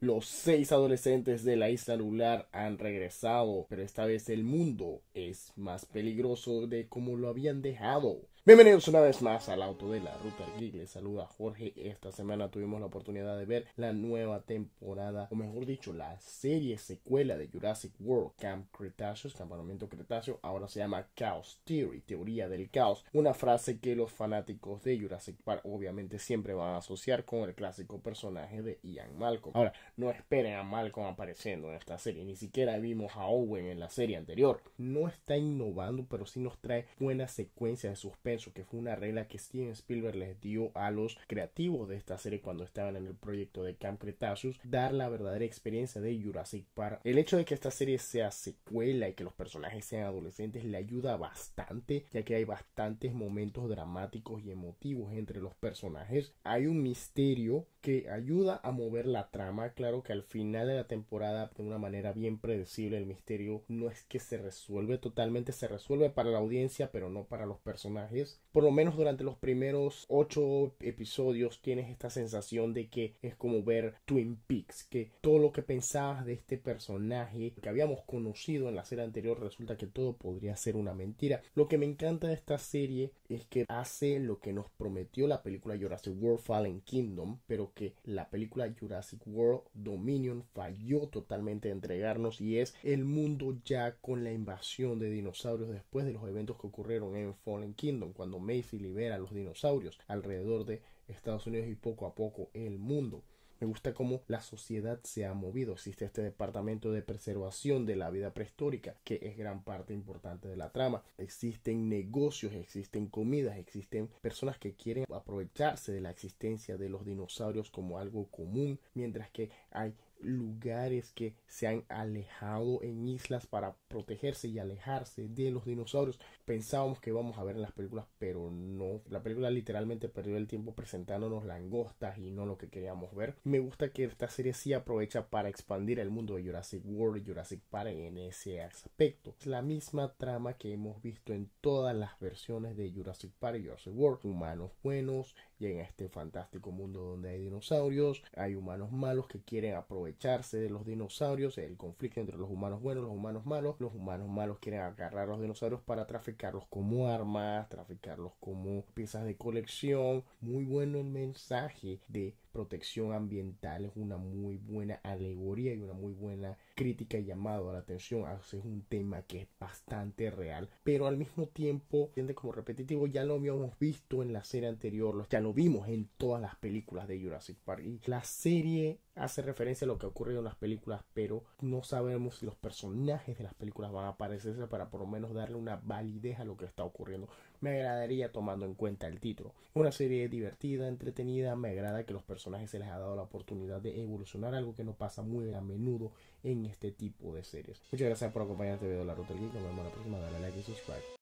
Los seis adolescentes de la isla lunar han regresado, pero esta vez el mundo es más peligroso de como lo habían dejado. Bienvenidos una vez más al auto de la ruta Geek. Les saluda Jorge. Esta semana tuvimos la oportunidad de ver la nueva temporada, o mejor dicho, la serie secuela de Jurassic World, Camp Cretaceous, Campamento Cretáceo. Ahora se llama Chaos Theory, teoría del caos. Una frase que los fanáticos de Jurassic Park obviamente siempre van a asociar con el clásico personaje de Ian Malcolm. Ahora, no esperen a Malcolm apareciendo en esta serie. Ni siquiera vimos a Owen en la serie anterior. No está innovando, pero sí nos trae buenas secuencias de suspenso, que fue una regla que Steven Spielberg les dio a los creativos de esta serie cuando estaban en el proyecto de Camp Cretaceous, dar la verdadera experiencia de Jurassic Park. El hecho de que esta serie sea secuela y que los personajes sean adolescentes le ayuda bastante, ya que hay bastantes momentos dramáticos y emotivos entre los personajes. Hay un misterio que ayuda a mover la trama claro que al final de la temporada, de una manera bien predecible, el misterio no es que se resuelve totalmente, se resuelve para la audiencia, pero no para los personajes. Por lo menos durante los primeros ocho episodios tienes esta sensación de que es como ver Twin Peaks, que todo lo que pensabas de este personaje que habíamos conocido en la serie anterior resulta que todo podría ser una mentira. Lo que me encanta de esta serie es que hace lo que nos prometió la película Jurassic World Fallen Kingdom, pero que la película Jurassic World Dominion falló totalmente de entregarnos y es el mundo ya con la invasión de dinosaurios después de los eventos que ocurrieron en Fallen Kingdom cuando Macy libera a los dinosaurios alrededor de Estados Unidos y poco a poco el mundo. Me gusta cómo la sociedad se ha movido. Existe este departamento de preservación de la vida prehistórica, que es gran parte importante de la trama. Existen negocios, existen comidas, existen personas que quieren aprovecharse de la existencia de los dinosaurios como algo común, mientras que hay lugares que se han alejado en islas para protegerse y alejarse de los dinosaurios. Pensábamos que vamos a ver en las películas, pero no. La película literalmente perdió el tiempo presentándonos langostas y no lo que queríamos ver. Me gusta que esta serie sí aprovecha para expandir el mundo de Jurassic World y Jurassic Park en ese aspecto. Es la misma trama que hemos visto en todas las versiones de Jurassic Park y Jurassic World. Humanos buenos y en este fantástico mundo donde hay dinosaurios, hay humanos malos que quieren aprovechar aprovecharse de los dinosaurios, el conflicto entre los humanos buenos y los humanos malos. Los humanos malos quieren agarrar a los dinosaurios para traficarlos como armas, traficarlos como piezas de colección. Muy bueno el mensaje de protección ambiental es una muy buena alegoría y una muy buena crítica y llamado a la atención. Es un tema que es bastante real, pero al mismo tiempo Siente como repetitivo. Ya lo habíamos visto en la serie anterior, ya lo vimos en todas las películas de Jurassic Park. Y la serie hace referencia a lo que ha ocurrido en las películas, pero no sabemos si los personajes de las películas van a aparecerse para por lo menos darle una validez a lo que está ocurriendo. Me agradaría tomando en cuenta el título. Una serie divertida, entretenida, me agrada que los personajes se les ha dado la oportunidad de evolucionar, algo que no pasa muy a menudo en este tipo de series. Muchas gracias por acompañarte este video de la Ruta del Geek, nos vemos la próxima, dale like y subscribe.